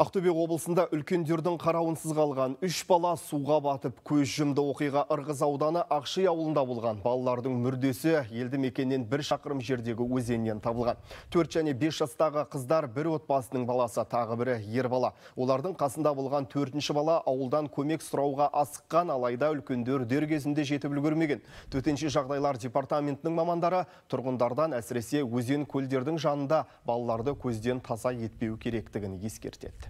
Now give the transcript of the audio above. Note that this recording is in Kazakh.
Ақтөбе облысында үлкендердің қарауынсыз қалған үш бала суға батып көз жұмды оқиға ырғыз ауданы Ақши ауылында болған. Балалардың мүрдесі елді мекеннен бір шақырым жердегі өзеннен табылған. Төрт және бес жастағы қыздар бір отбасының баласы тағы бірі ер бала. Олардың қасында болған төртінші бала ауылдан көмек сұрауға асыққан алайда үлкендер дер кезінде жетіп үлгермеген. Төтенше жағдайлар департаментінің мамандары тұрғындардан әсіресе өзен көлдердің жанында балаларды көзден таса етпеу керектігін ескертеді.